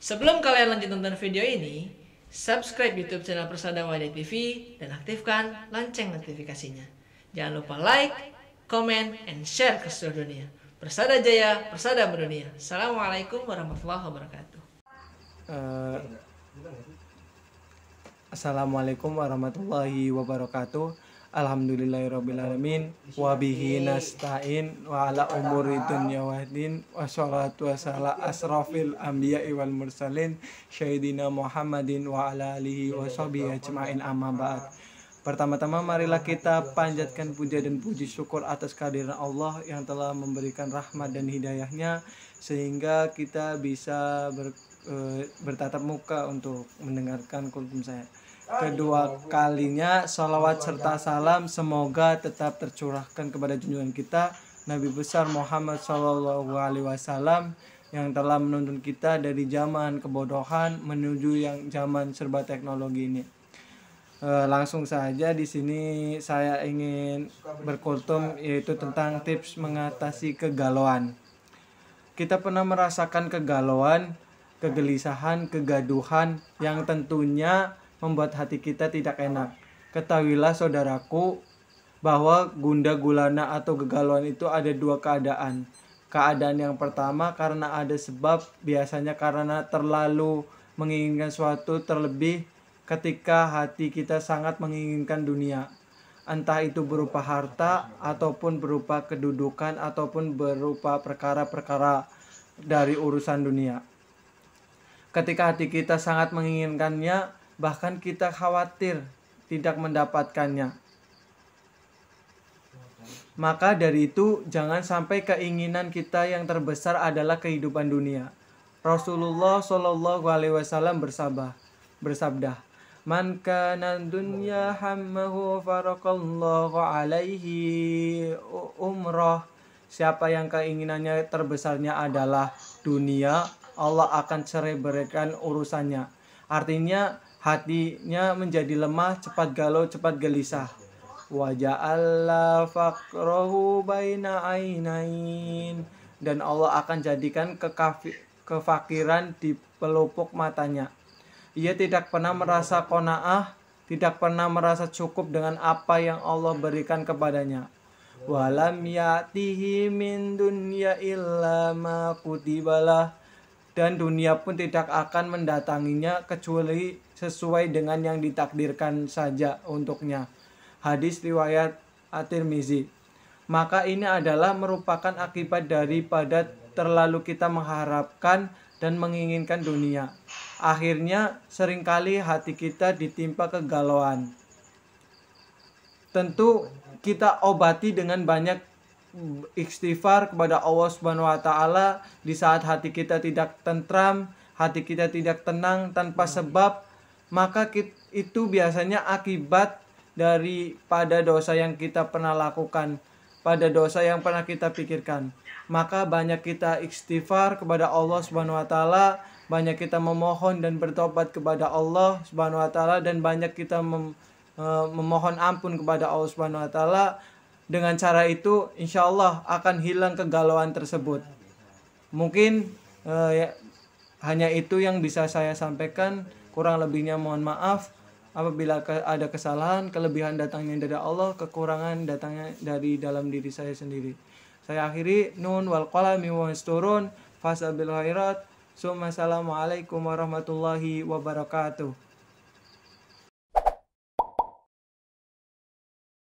Sebelum kalian lanjut nonton video ini, subscribe YouTube channel Persada Wadah TV dan aktifkan lonceng notifikasinya. Jangan lupa like, comment, and share ke seluruh dunia. Persada Jaya, Persada Berdunia. Assalamualaikum warahmatullahi wabarakatuh. Uh, Assalamualaikum warahmatullahi wabarakatuh. Alhamdulillahirrabbilalamin Wabihi nasta'in Wa ala umuri dunya wahdin Wa sholatu wassala asrafil anbiya'i wal mursalin Syahidina Muhammadin wa ala alihi wa sahbihi ajma'in amma ba'd Pertama-tama marilah kita panjatkan puja dan puji syukur atas kehadiran Allah yang telah memberikan rahmat dan hidayahnya Sehingga kita bisa ber, e, bertatap muka untuk mendengarkan kultum saya kedua kalinya salawat serta salam semoga tetap tercurahkan kepada junjungan kita Nabi besar Muhammad Shallallahu Alaihi Wasallam yang telah menuntun kita dari zaman kebodohan menuju yang zaman serba teknologi ini. E, langsung saja di sini saya ingin berkultum yaitu tentang tips mengatasi kegalauan. Kita pernah merasakan kegalauan, kegelisahan, kegaduhan yang tentunya membuat hati kita tidak enak. Ketahuilah saudaraku bahwa gunda gulana atau kegalauan itu ada dua keadaan. Keadaan yang pertama karena ada sebab biasanya karena terlalu menginginkan suatu terlebih ketika hati kita sangat menginginkan dunia. Entah itu berupa harta ataupun berupa kedudukan ataupun berupa perkara-perkara dari urusan dunia. Ketika hati kita sangat menginginkannya, bahkan kita khawatir tidak mendapatkannya. Maka dari itu, jangan sampai keinginan kita yang terbesar adalah kehidupan dunia. Rasulullah Shallallahu Alaihi Wasallam bersabah bersabda, Man kana dunya hammahu farakallahu alaihi umrah. Siapa yang keinginannya terbesarnya adalah dunia, Allah akan cerai berikan urusannya. Artinya hatinya menjadi lemah, cepat galau, cepat gelisah. Wajah Allah fakrohu baina ainain dan Allah akan jadikan kefakiran di pelupuk matanya. Ia tidak pernah merasa konaah, tidak pernah merasa cukup dengan apa yang Allah berikan kepadanya. Walam ya'tihi min dunya illa ma kutibalah dan dunia pun tidak akan mendatanginya kecuali sesuai dengan yang ditakdirkan saja untuknya. Hadis riwayat At-Tirmizi. Maka ini adalah merupakan akibat daripada terlalu kita mengharapkan dan menginginkan dunia. Akhirnya seringkali hati kita ditimpa kegalauan. Tentu kita obati dengan banyak istighfar kepada Allah Subhanahu wa taala di saat hati kita tidak tentram, hati kita tidak tenang tanpa hmm. sebab, maka itu biasanya akibat dari pada dosa yang kita pernah lakukan, pada dosa yang pernah kita pikirkan. Maka banyak kita istighfar kepada Allah Subhanahu wa taala, banyak kita memohon dan bertobat kepada Allah Subhanahu wa taala dan banyak kita mem, eh, memohon ampun kepada Allah Subhanahu wa taala dengan cara itu, insya Allah akan hilang kegalauan tersebut. Mungkin eh, ya, hanya itu yang bisa saya sampaikan. Kurang lebihnya mohon maaf. Apabila ke ada kesalahan, kelebihan datangnya dari Allah, kekurangan datangnya dari dalam diri saya sendiri. Saya akhiri nun wal qalami wa turun fasabil khairat. Assalamualaikum warahmatullahi wabarakatuh.